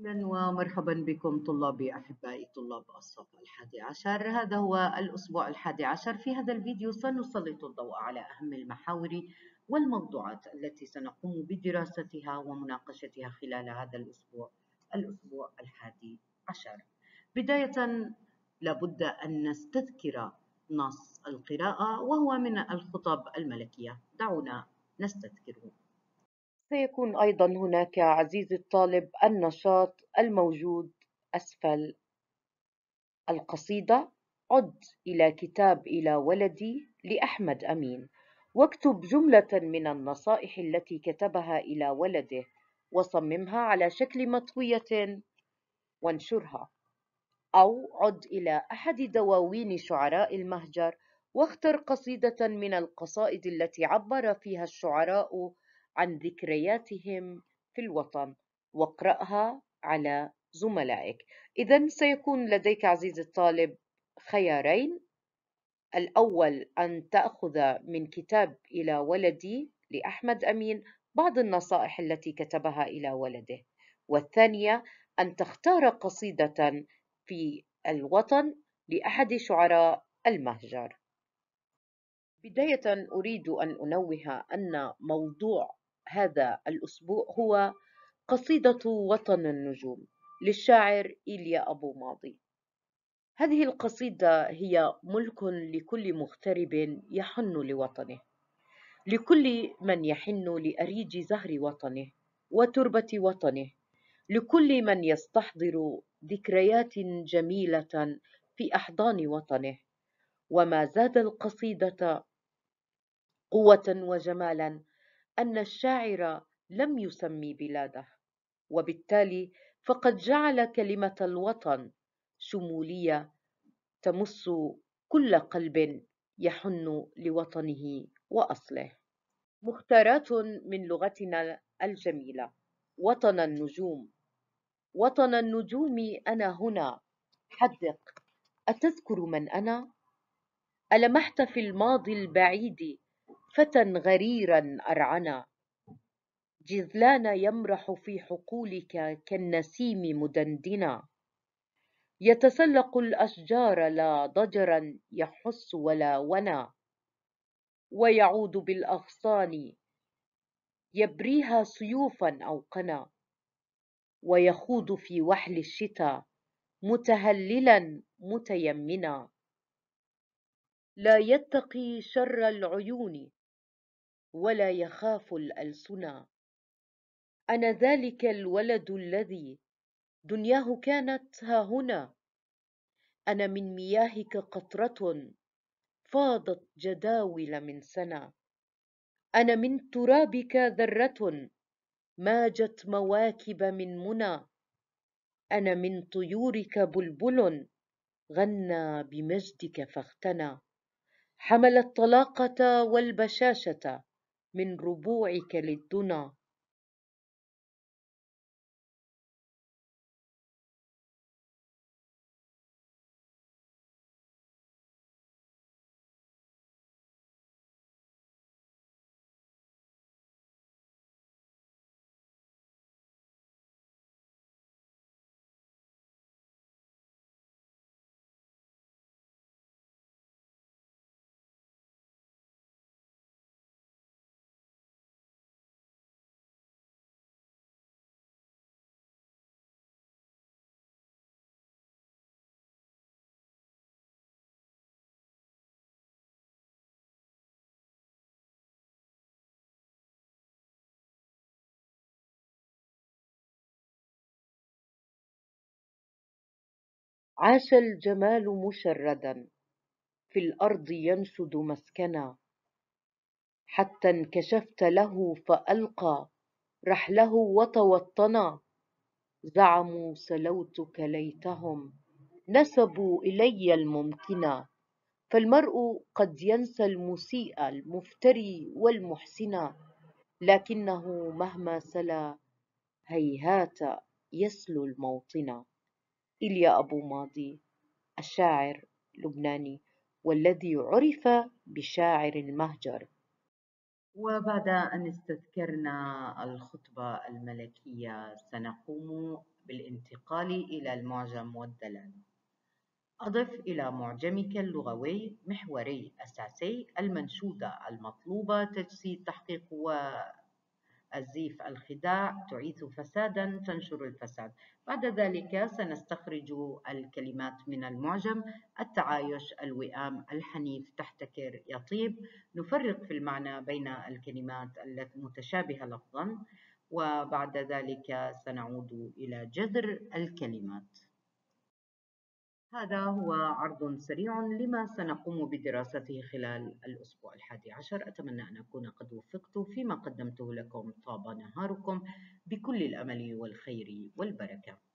أهلا ومرحبا بكم طلابي أحبائي طلاب الصف الحادي عشر هذا هو الأسبوع الحادي عشر في هذا الفيديو سنسلط الضوء على أهم المحاور والموضوعات التي سنقوم بدراستها ومناقشتها خلال هذا الأسبوع الأسبوع الحادي عشر بداية لابد أن نستذكر نص القراءة وهو من الخطب الملكية دعونا نستذكره سيكون أيضا هناك عزيزي الطالب النشاط الموجود أسفل القصيدة عد إلى كتاب إلى ولدي لأحمد أمين واكتب جملة من النصائح التي كتبها إلى ولده وصممها على شكل مطوية وانشرها أو عد إلى أحد دواوين شعراء المهجر واختر قصيدة من القصائد التي عبر فيها الشعراء عن ذكرياتهم في الوطن واقرأها على زملائك إذا سيكون لديك عزيزي الطالب خيارين الأول أن تأخذ من كتاب إلى ولدي لأحمد أمين بعض النصائح التي كتبها إلى ولده والثانية أن تختار قصيدة في الوطن لأحد شعراء المهجر بداية أريد أن أنوه أن موضوع هذا الأسبوع هو قصيدة وطن النجوم للشاعر إيليا أبو ماضي هذه القصيدة هي ملك لكل مغترب يحن لوطنه لكل من يحن لأريج زهر وطنه وتربة وطنه لكل من يستحضر ذكريات جميلة في أحضان وطنه وما زاد القصيدة قوة وجمالا أن الشاعر لم يسمي بلاده وبالتالي فقد جعل كلمة الوطن شمولية تمس كل قلب يحن لوطنه وأصله مختارات من لغتنا الجميلة وطن النجوم وطن النجوم أنا هنا حدق أتذكر من أنا؟ ألمحت في الماضي البعيد فتى غريرا أرعنا جذلان يمرح في حقولك كالنسيم مدندنا يتسلق الأشجار لا ضجرا يحس ولا ونا ويعود بالأغصان يبريها سيوفا أو قنا ويخوض في وحل الشتاء متهللا متيمنا لا يتقي شر العيون ولا يخاف الألسنا أنا ذلك الولد الذي دنياه كانت ها هنا أنا من مياهك قطرة فاضت جداول من سنة أنا من ترابك ذرة ماجت مواكب من منى أنا من طيورك بلبل غنى بمجدك فاغتنى حمل الطلاقة والبشاشة من ربوعك للدنا عاش الجمال مشردا في الأرض ينشد مسكنا حتى انكشفت له فألقى رحله وتوطنا زعموا سلوتك ليتهم نسبوا إلي الممكنا فالمرء قد ينسى المسيء المفتري والمحسنا لكنه مهما سلا هيهات يسلو الموطنا إيليا أبو ماضي الشاعر لبناني والذي عرف بشاعر المهجر وبعد أن استذكرنا الخطبة الملكية سنقوم بالانتقال إلى المعجم والدلالة أضف إلى معجمك اللغوي محوري أساسي المنشودة المطلوبة تجسيد تحقيق الزيف الخداع تعيث فسادا تنشر الفساد بعد ذلك سنستخرج الكلمات من المعجم التعايش الوئام الحنيف تحتكر يطيب نفرق في المعنى بين الكلمات المتشابهة لفظا وبعد ذلك سنعود إلى جذر الكلمات هذا هو عرض سريع لما سنقوم بدراسته خلال الأسبوع الحادي عشر أتمنى أن أكون قد وفقت فيما قدمته لكم طاب نهاركم بكل الأمل والخير والبركة